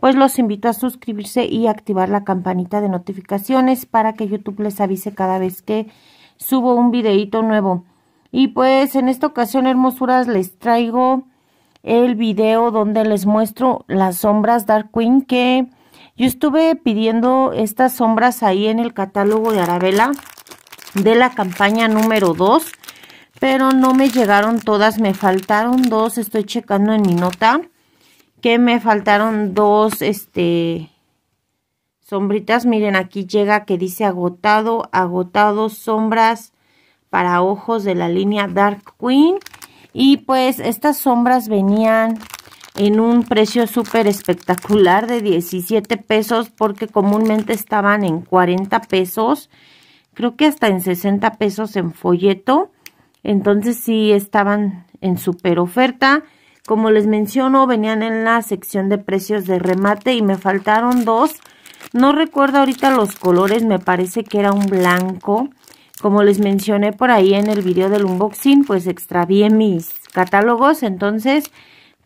pues los invito a suscribirse y activar la campanita de notificaciones para que YouTube les avise cada vez que subo un videito nuevo. Y pues en esta ocasión, hermosuras, les traigo el video donde les muestro las sombras Dark Queen que yo estuve pidiendo estas sombras ahí en el catálogo de Arabella de la campaña número 2 pero no me llegaron todas, me faltaron dos, estoy checando en mi nota que me faltaron dos este, sombritas. Miren, aquí llega que dice agotado, agotado, sombras para ojos de la línea Dark Queen. Y pues estas sombras venían en un precio súper espectacular de 17 pesos porque comúnmente estaban en 40 pesos, creo que hasta en 60 pesos en folleto. Entonces sí estaban en súper oferta. Como les menciono, venían en la sección de precios de remate y me faltaron dos. No recuerdo ahorita los colores, me parece que era un blanco. Como les mencioné por ahí en el video del unboxing, pues extravié mis catálogos, entonces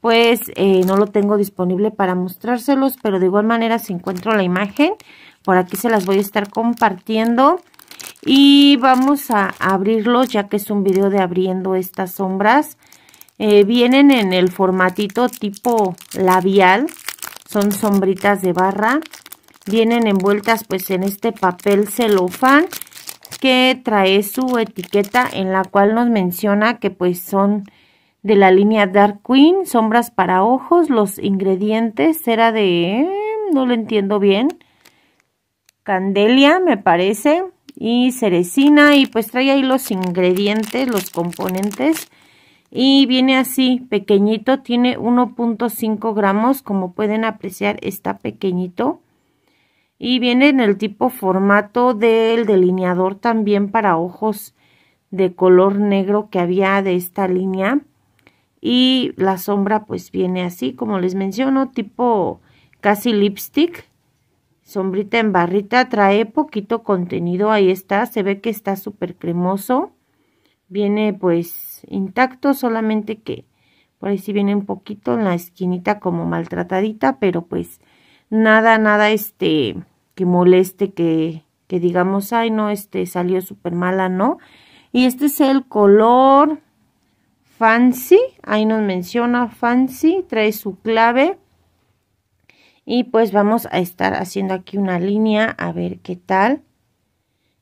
pues eh, no lo tengo disponible para mostrárselos, pero de igual manera si encuentro la imagen, por aquí se las voy a estar compartiendo. Y vamos a abrirlos ya que es un video de abriendo estas sombras. Eh, vienen en el formatito tipo labial, son sombritas de barra. Vienen envueltas pues en este papel celofán que trae su etiqueta en la cual nos menciona que pues son de la línea Dark Queen, sombras para ojos, los ingredientes era de, em, no lo entiendo bien, candelia me parece y cerecina y pues trae ahí los ingredientes, los componentes y viene así, pequeñito, tiene 1.5 gramos, como pueden apreciar está pequeñito y viene en el tipo formato del delineador también para ojos de color negro que había de esta línea y la sombra pues viene así como les menciono tipo casi lipstick sombrita en barrita trae poquito contenido ahí está se ve que está súper cremoso viene pues intacto, solamente que por ahí sí viene un poquito en la esquinita como maltratadita, pero pues nada, nada este que moleste, que, que digamos, ay no, este salió súper mala, ¿no? Y este es el color Fancy, ahí nos menciona Fancy, trae su clave. Y pues vamos a estar haciendo aquí una línea a ver qué tal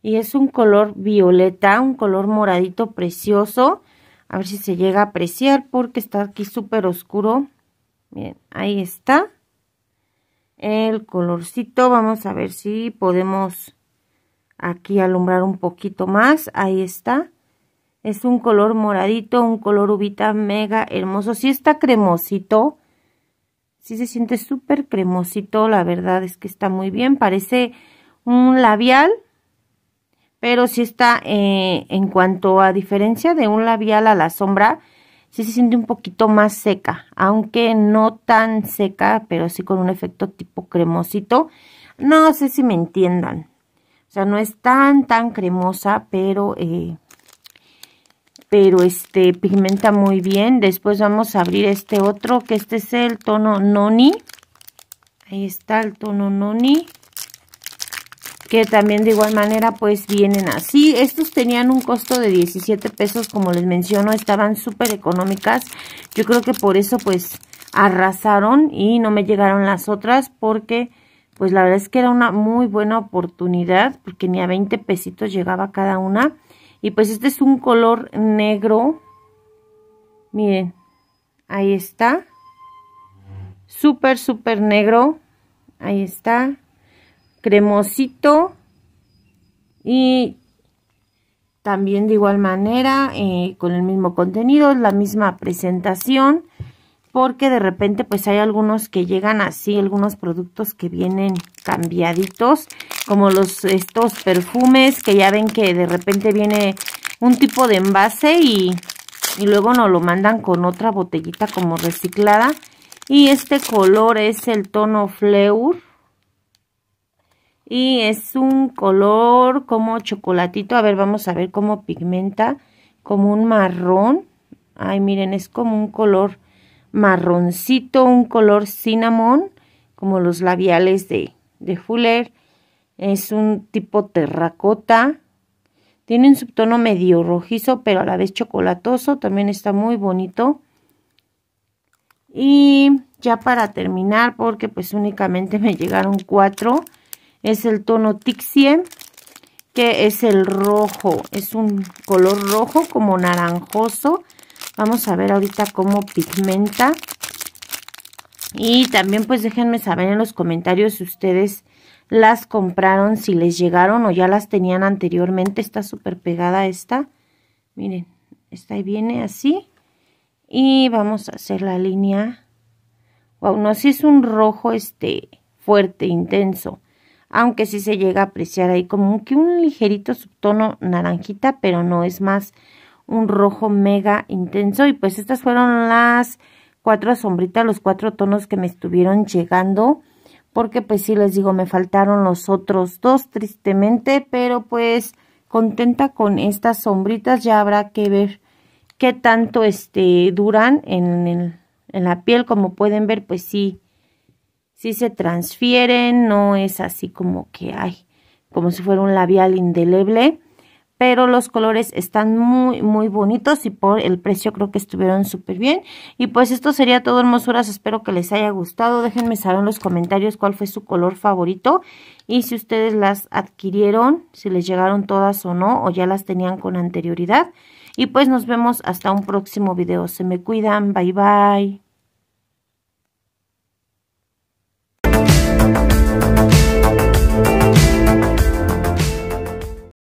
y es un color violeta, un color moradito precioso. A ver si se llega a apreciar porque está aquí súper oscuro. Bien, ahí está el colorcito. Vamos a ver si podemos aquí alumbrar un poquito más. Ahí está. Es un color moradito, un color ubita mega hermoso. Sí está cremosito. Sí se siente súper cremosito. La verdad es que está muy bien. Parece un labial pero sí está eh, en cuanto a diferencia de un labial a la sombra, sí se siente un poquito más seca, aunque no tan seca, pero sí con un efecto tipo cremosito. No sé si me entiendan. O sea, no es tan, tan cremosa, pero, eh, pero este pigmenta muy bien. Después vamos a abrir este otro, que este es el tono Noni. Ahí está el tono Noni que también de igual manera pues vienen así. Estos tenían un costo de 17 pesos, como les menciono, estaban súper económicas. Yo creo que por eso pues arrasaron y no me llegaron las otras porque pues la verdad es que era una muy buena oportunidad porque ni a 20 pesitos llegaba cada una. Y pues este es un color negro. Miren, ahí está. Súper, súper negro. Ahí está cremosito y también de igual manera eh, con el mismo contenido, la misma presentación porque de repente pues hay algunos que llegan así, algunos productos que vienen cambiaditos, como los estos perfumes que ya ven que de repente viene un tipo de envase y, y luego nos lo mandan con otra botellita como reciclada. Y este color es el tono Fleur y es un color como chocolatito. A ver, vamos a ver cómo pigmenta, como un marrón. Ay, miren, es como un color marroncito, un color cinnamon, como los labiales de, de Fuller. Es un tipo terracota. Tiene un subtono medio rojizo, pero a la vez chocolatoso. También está muy bonito. Y ya para terminar, porque pues únicamente me llegaron cuatro es el tono Tixie, que es el rojo, es un color rojo como naranjoso. Vamos a ver ahorita cómo pigmenta. Y también pues déjenme saber en los comentarios si ustedes las compraron, si les llegaron o ya las tenían anteriormente. Está súper pegada esta. Miren, está ahí viene así. Y vamos a hacer la línea. Wow, no, si es un rojo este fuerte, intenso aunque sí se llega a apreciar ahí como que un ligerito subtono naranjita, pero no es más un rojo mega intenso. Y pues estas fueron las cuatro sombritas, los cuatro tonos que me estuvieron llegando, porque pues sí les digo, me faltaron los otros dos tristemente, pero pues contenta con estas sombritas, ya habrá que ver qué tanto este duran en, el, en la piel, como pueden ver pues sí si se transfieren, no es así como que hay, como si fuera un labial indeleble, pero los colores están muy, muy bonitos y por el precio creo que estuvieron súper bien. Y pues esto sería todo, hermosuras, espero que les haya gustado, déjenme saber en los comentarios cuál fue su color favorito y si ustedes las adquirieron, si les llegaron todas o no, o ya las tenían con anterioridad. Y pues nos vemos hasta un próximo video. Se me cuidan. Bye bye.